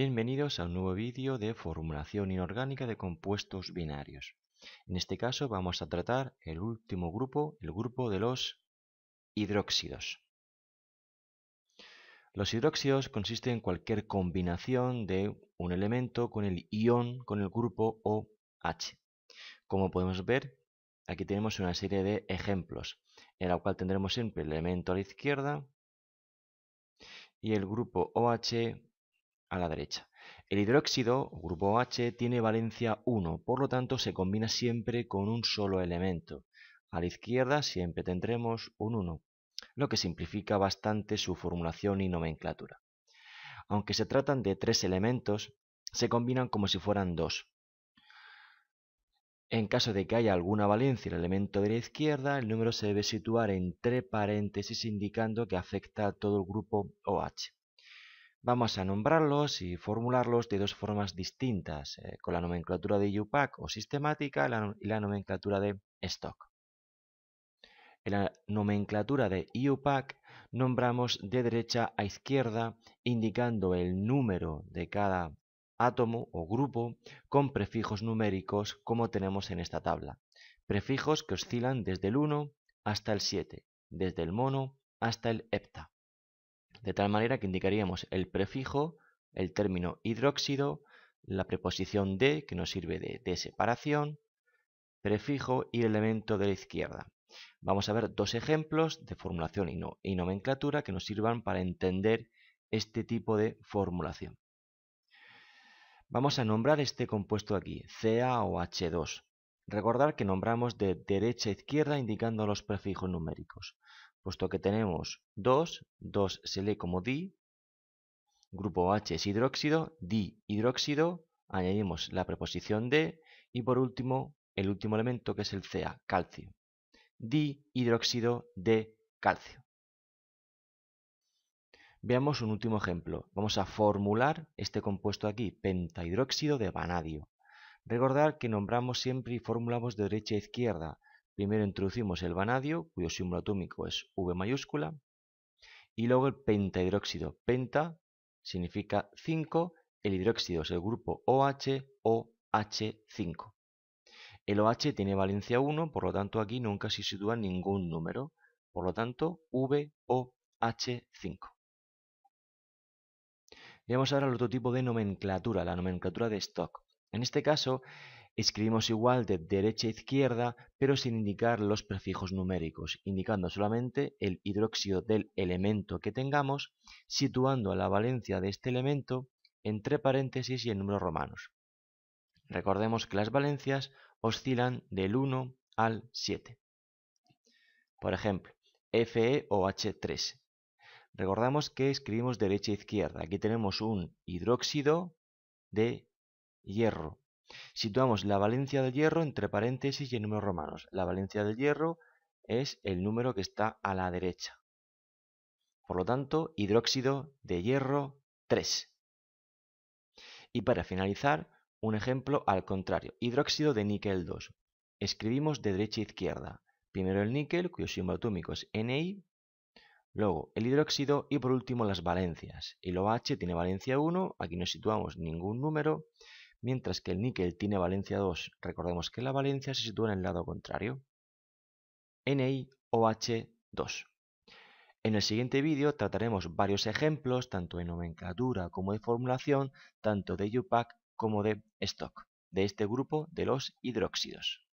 Bienvenidos a un nuevo vídeo de formulación inorgánica de compuestos binarios. En este caso vamos a tratar el último grupo, el grupo de los hidróxidos. Los hidróxidos consisten en cualquier combinación de un elemento con el ion, con el grupo OH. Como podemos ver, aquí tenemos una serie de ejemplos, en la cual tendremos siempre el elemento a la izquierda y el grupo OH a la derecha. El hidróxido, grupo H, tiene valencia 1, por lo tanto se combina siempre con un solo elemento. A la izquierda siempre tendremos un 1, lo que simplifica bastante su formulación y nomenclatura. Aunque se tratan de tres elementos, se combinan como si fueran dos. En caso de que haya alguna valencia en el elemento de la izquierda, el número se debe situar entre paréntesis indicando que afecta a todo el grupo OH. Vamos a nombrarlos y formularlos de dos formas distintas, eh, con la nomenclatura de IUPAC o sistemática y la nomenclatura de stock. En la nomenclatura de IUPAC nombramos de derecha a izquierda indicando el número de cada átomo o grupo con prefijos numéricos como tenemos en esta tabla. Prefijos que oscilan desde el 1 hasta el 7, desde el mono hasta el hepta de tal manera que indicaríamos el prefijo, el término hidróxido, la preposición de, que nos sirve de, separación, prefijo y el elemento de la izquierda. Vamos a ver dos ejemplos de formulación y, nomenclatura que nos sirvan para entender este tipo de formulación. Vamos a nombrar este compuesto aquí, h 2 Recordar que nombramos de derecha a izquierda indicando los prefijos numéricos puesto que tenemos 2, 2 se lee como di, grupo H es hidróxido, di hidróxido, añadimos la preposición de y por último el último elemento que es el CA, calcio. Di hidróxido de calcio. Veamos un último ejemplo. Vamos a formular este compuesto aquí, pentahidróxido de vanadio. Recordar que nombramos siempre y formulamos de derecha a izquierda, Primero introducimos el vanadio, cuyo símbolo atómico es V mayúscula, y luego el pentahidróxido. Penta significa 5, el hidróxido es el grupo OH, OH5. El OH tiene valencia 1, por lo tanto aquí nunca se sitúa ningún número, por lo tanto VOH5. Veamos ahora el otro tipo de nomenclatura, la nomenclatura de stock. En este caso, Escribimos igual de derecha a izquierda, pero sin indicar los prefijos numéricos, indicando solamente el hidróxido del elemento que tengamos, situando la valencia de este elemento entre paréntesis y en números romanos. Recordemos que las valencias oscilan del 1 al 7. Por ejemplo, FE o H3. Recordamos que escribimos derecha a izquierda. Aquí tenemos un hidróxido de hierro Situamos la valencia del hierro entre paréntesis y en números romanos. La valencia del hierro es el número que está a la derecha. Por lo tanto, hidróxido de hierro 3. Y para finalizar, un ejemplo al contrario, hidróxido de níquel 2. Escribimos de derecha a izquierda. Primero el níquel, cuyo símbolo atómico es Ni, luego el hidróxido y por último las valencias. El OH tiene valencia 1, aquí no situamos ningún número, mientras que el níquel tiene valencia 2. Recordemos que la valencia se sitúa en el lado contrario. NiOH2. En el siguiente vídeo trataremos varios ejemplos, tanto de nomenclatura como de formulación, tanto de UPAC como de stock, de este grupo de los hidróxidos.